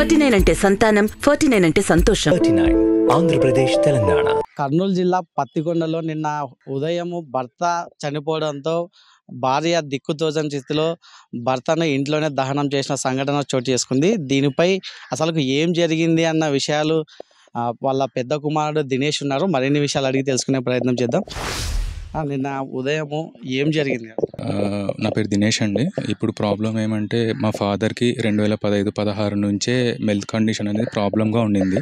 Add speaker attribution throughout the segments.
Speaker 1: forty nine అంటే సంతానం forty nine అంటే సంతోషం ఆంధ్రప్రదేశ్ తెలంగాణ కర్నూలు జిల్లా పత్తికొండలో నిన్న ఉదయం భర్త చనిపోవడంతో భార్య దిక్కుతోచని స్థితిలో భర్తను ఇంట్లోనే దహనం చేసిన సంఘటన చోటు చేసుకుంది దీనిపై అసలు ఏం జరిగింది అన్న విషయాలు వాళ్ళ పెద్ద కుమారుడు దినేష్ ఉన్నారు మరిన్ని విషయాలు అడిగి తెలుసుకునే ప్రయత్నం చేద్దాం నిన్న ఉదయము ఏం జరిగింది
Speaker 2: నా పేరు దినేష్ అండి ఇప్పుడు ప్రాబ్లం ఏమంటే మా ఫాదర్కి రెండు వేల పదహైదు పదహారు నుంచే హెల్త్ కండిషన్ అనేది ప్రాబ్లంగా ఉండింది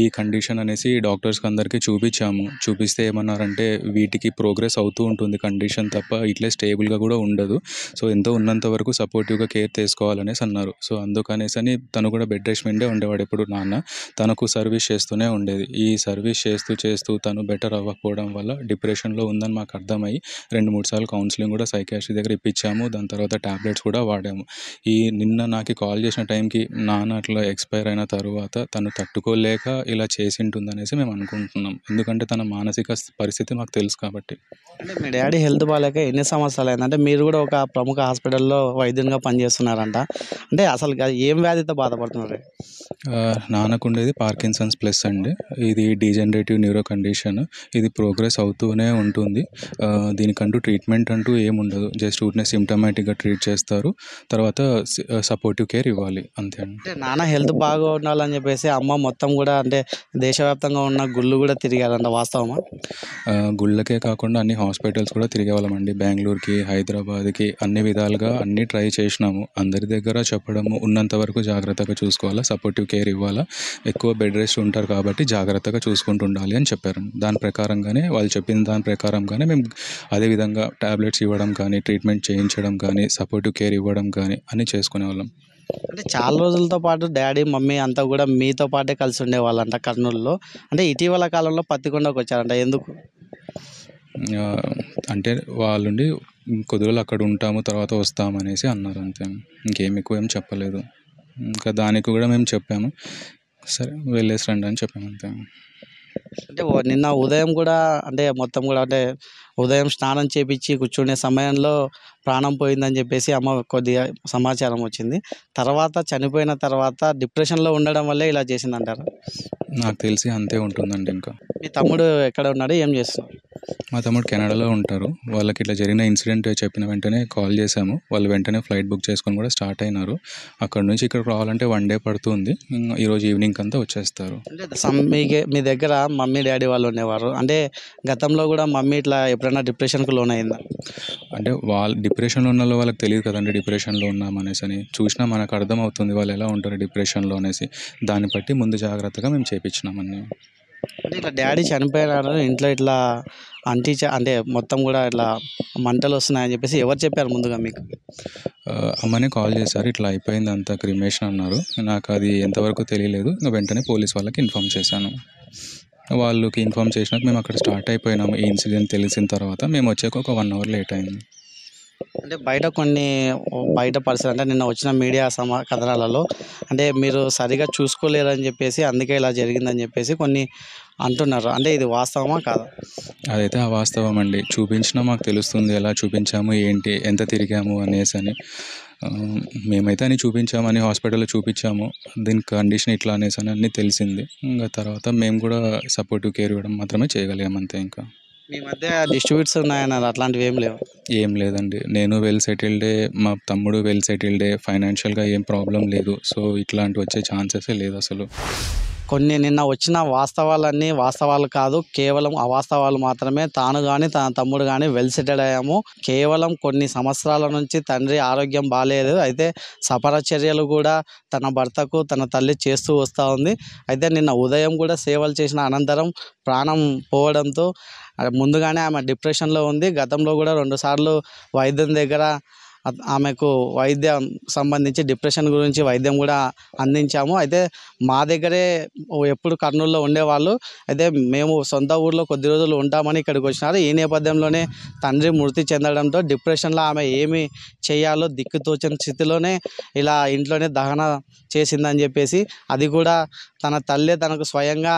Speaker 2: ఈ కండిషన్ అనేసి డాక్టర్స్కి అందరికీ చూపించాము చూపిస్తే ఏమన్నారంటే వీటికి ప్రోగ్రెస్ అవుతూ ఉంటుంది కండిషన్ తప్ప ఇట్లే స్టేబుల్గా కూడా ఉండదు సో ఎంతో ఉన్నంత వరకు సపోర్టివ్గా కేర్ తీసుకోవాలనేసి అన్నారు సో అందుకనేసి అని తను కూడా బెడ్ రెస్ట్ ఉండేవాడు ఇప్పుడు నాన్న తనకు సర్వీస్ చేస్తూనే ఉండేది ఈ సర్వీస్ చేస్తూ చేస్తూ తను బెటర్ అవ్వకపోవడం వల్ల డిప్రెషన్లో ఉందని మాకు అర్థమై రెండు మూడు సార్లు కౌన్సిలింగ్ కూడా సైకి సైకాట్రిస్ట్ దగ్గర ఇప్పించాము దాని తర్వాత ట్యాబ్లెట్స్ కూడా వాడాము ఈ నిన్న నాకు కాల్ చేసిన టైంకి నాన్న అట్లా ఎక్స్పైర్ అయిన తర్వాత తను తట్టుకోలేక ఇలా చేసి ఉంటుందనేసి మేము అనుకుంటున్నాం ఎందుకంటే తన మానసిక పరిస్థితి మాకు తెలుసు కాబట్టి
Speaker 1: అంటే మీ డాడీ హెల్త్ బాగాలేక ఎన్ని సంవత్సరాలు అయిందంటే మీరు కూడా ఒక ప్రముఖ హాస్పిటల్లో వైద్యునిగా పనిచేస్తున్నారంట అంటే అసలు ఏం వ్యాధితో బాధపడుతున్నారు
Speaker 2: నాన్నకుండేది పార్కిన్సన్స్ ప్లస్ అండి ఇది డీజనరేటివ్ న్యూరో కండిషన్ ఇది ప్రోగ్రెస్ అవుతూనే ఉంటుంది దీనికంటూ ట్రీట్మెంట్ అంటూ ఏముండదు జస్ట్ ఊరినే సిమ్టమేటిక్గా ట్రీట్ చేస్తారు తర్వాత సపోర్టివ్ కేర్ ఇవ్వాలి అంతే
Speaker 1: అంటే నాన్న హెల్త్ బాగా ఉండాలని చెప్పేసి అమ్మ మొత్తం కూడా అంటే దేశవ్యాప్తంగా ఉన్న గుళ్ళు కూడా తిరిగాలంట వాస్తవమా
Speaker 2: గుళ్ళకే కాకుండా అన్ని హాస్పిటల్స్ కూడా తిరిగేవాళ్ళమండి బెంగళూరుకి హైదరాబాద్కి అన్ని విధాలుగా అన్ని ట్రై చేసినాము అందరి దగ్గర చెప్పడము ఉన్నంత వరకు జాగ్రత్తగా చూసుకోవాలా సపోర్టివ్ కేర్ ఇవ్వాలా ఎక్కువ బెడ్ రెస్ట్ ఉంటారు కాబట్టి జాగ్రత్తగా చూసుకుంటూ ఉండాలి అని చెప్పారు దాని ప్రకారంగానే వాళ్ళు చెప్పిన దాని ప్రకారంగానే మేము అదేవిధంగా ట్యాబ్లెట్స్ ఇవ్వడం కానీ కానీ ట్రీట్మెంట్ చేయించడం కానీ సపోర్టివ్ కేర్ ఇవ్వడం కానీ అన్నీ వాళ్ళం
Speaker 1: అంటే చాలా రోజులతో పాటు డాడీ మమ్మీ అంతా కూడా మీతో పాటే కలిసి ఉండేవాళ్ళంట కర్నూలులో అంటే ఇటీవల కాలంలో పత్తికొండకు వచ్చారంట ఎందుకు
Speaker 2: అంటే వాళ్ళుండి కొద్ది అక్కడ ఉంటాము తర్వాత వస్తామనేసి అన్నారు అంతే ఇంకేమి ఎక్కువ ఏం చెప్పలేదు ఇంకా దానికి కూడా మేము చెప్పాము సరే వెళ్ళేసి రండి అని చెప్పాము అంతే
Speaker 1: అంటే నిన్న ఉదయం కూడా అంటే మొత్తం కూడా అంటే ఉదయం స్నానం చేపించి కూర్చునే సమయంలో ప్రాణం పోయిందని చెప్పేసి అమ్మ కొద్దిగా సమాచారం వచ్చింది తర్వాత చనిపోయిన తర్వాత డిప్రెషన్లో ఉండడం వల్లే ఇలా చేసిందంటారు
Speaker 2: నాకు తెలిసి అంతే ఉంటుందండి ఇంకా
Speaker 1: మీ తమ్ముడు ఎక్కడ ఉన్నాడు ఏం చేస్తున్నాడు
Speaker 2: మా తమ్ముడు కెనడాలో ఉంటారు వాళ్ళకి ఇట్లా జరిగిన ఇన్సిడెంట్ చెప్పిన వెంటనే కాల్ చేశాము వాళ్ళు వెంటనే ఫ్లైట్ బుక్ చేసుకొని కూడా స్టార్ట్ అయినారు అక్కడ నుంచి ఇక్కడికి రావాలంటే వన్ డే పడుతుంది ఈరోజు ఈవినింగ్ అంతా వచ్చేస్తారు
Speaker 1: మీకే మీ దగ్గర మమ్మీ డాడీ వాళ్ళు ఉండేవారు అంటే గతంలో కూడా మమ్మీ ఇట్లా ఎప్పుడైనా డిప్రెషన్కి లోన్ అయిందా
Speaker 2: అంటే వాళ్ళు డిప్రెషన్లో ఉన్న వాళ్ళకి తెలియదు కదండి డిప్రెషన్లో ఉన్నాం అనేసి అని చూసినా మనకు అర్థమవుతుంది వాళ్ళు ఎలా ఉంటారు డిప్రెషన్లో అనేసి దాన్ని బట్టి ముందు జాగ్రత్తగా మేము చేయించినామని
Speaker 1: అంటే ఇట్లా డాడీ చనిపోయినారు ఇంట్లో ఇట్లా అంటీ అంటే మొత్తం కూడా ఇట్లా మంటలు వస్తున్నాయని చెప్పేసి ఎవరు చెప్పారు
Speaker 2: ముందుగా మీకు అమ్మనే కాల్ చేశారు ఇట్లా అయిపోయింది అంతా క్రిమేషన్ అన్నారు నాకు అది ఎంతవరకు తెలియలేదు ఇంకా వెంటనే పోలీస్ వాళ్ళకి ఇన్ఫామ్ చేశాను వాళ్ళకి ఇన్ఫామ్ చేసినాక మేము అక్కడ స్టార్ట్ అయిపోయినాము ఈ ఇన్సిడెంట్ తెలిసిన తర్వాత మేము వచ్చాక ఒక వన్ అవర్ లేట్ అయింది అంటే
Speaker 1: బయట కొన్ని బయట పరిస్థితులు అంటే నిన్న వచ్చిన మీడియా సమా కథనాలలో అంటే మీరు సరిగా చూసుకోలేరని చెప్పేసి అందుకే ఇలా జరిగిందని చెప్పేసి కొన్ని అంటున్నారు అంటే ఇది వాస్తవమా
Speaker 2: కాదా అదైతే వాస్తవం అండి చూపించినా మాకు తెలుస్తుంది ఎలా చూపించాము ఏంటి ఎంత తిరిగాము అనేసి అని మేమైతే అని చూపించామని హాస్పిటల్లో చూపించాము దీని కండిషన్ ఇట్లా అనేసి అని అన్నీ తెలిసింది ఇంకా తర్వాత మేము కూడా సపోర్టివ్ కేర్ ఇవ్వడం మాత్రమే చేయగలిగాం అంతే ఇంకా
Speaker 1: మీ మధ్య డిస్ట్రిబ్యూట్స్ ఉన్నాయన్నారు అట్లాంటివి ఏం లేవు
Speaker 2: ఏం లేదండి నేను వెల్ సెటిల్డే మా తమ్ముడు వెల్ సెటిల్డే ఫైనాన్షియల్గా ఏం ప్రాబ్లం లేదు సో ఇట్లాంటి వచ్చే ఛాన్సెస్ లేదు అసలు
Speaker 1: కొన్ని నిన్న వచ్చిన వాస్తవాలన్నీ వాస్తవాలు కాదు కేవలం అవాస్తవాలు మాత్రమే తాను కానీ తన తమ్ముడు గాని వెలిసెటెడ్ అయ్యాము కేవలం కొన్ని సంవత్సరాల నుంచి తండ్రి ఆరోగ్యం బాగాలేదు అయితే సపర చర్యలు కూడా తన భర్తకు తన తల్లి చేస్తూ వస్తూ ఉంది అయితే నిన్న ఉదయం కూడా సేవలు చేసిన అనంతరం ప్రాణం పోవడంతో ముందుగానే ఆమె డిప్రెషన్లో ఉంది గతంలో కూడా రెండుసార్లు వైద్యం దగ్గర ఆమెకు వైద్యం సంబంధించి డిప్రెషన్ గురించి వైద్యం కూడా అందించాము అయితే మా దగ్గరే ఎప్పుడు కర్నూలులో ఉండేవాళ్ళు అయితే మేము సొంత ఊర్లో కొద్ది రోజులు ఉంటామని ఇక్కడికి వచ్చినారు ఈ నేపథ్యంలోనే తండ్రి మృతి చెందడంతో డిప్రెషన్లో ఆమె ఏమి చేయాలో దిక్కుతోచిన స్థితిలోనే ఇలా ఇంట్లోనే దహన చేసిందని చెప్పేసి అది కూడా తన తల్లే తనకు స్వయంగా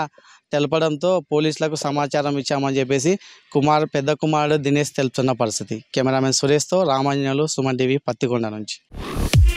Speaker 1: తెలపడంతో పోలీసులకు సమాచారం ఇచ్చామని చెప్పేసి కుమార్ పెద్ద కుమారుడు దినేష్ తెలుపుతున్న పరిస్థితి కెమెరామెన్ సురేష్తో రామాంజనలు సుమన్ టీవీ పత్తికొండ నుంచి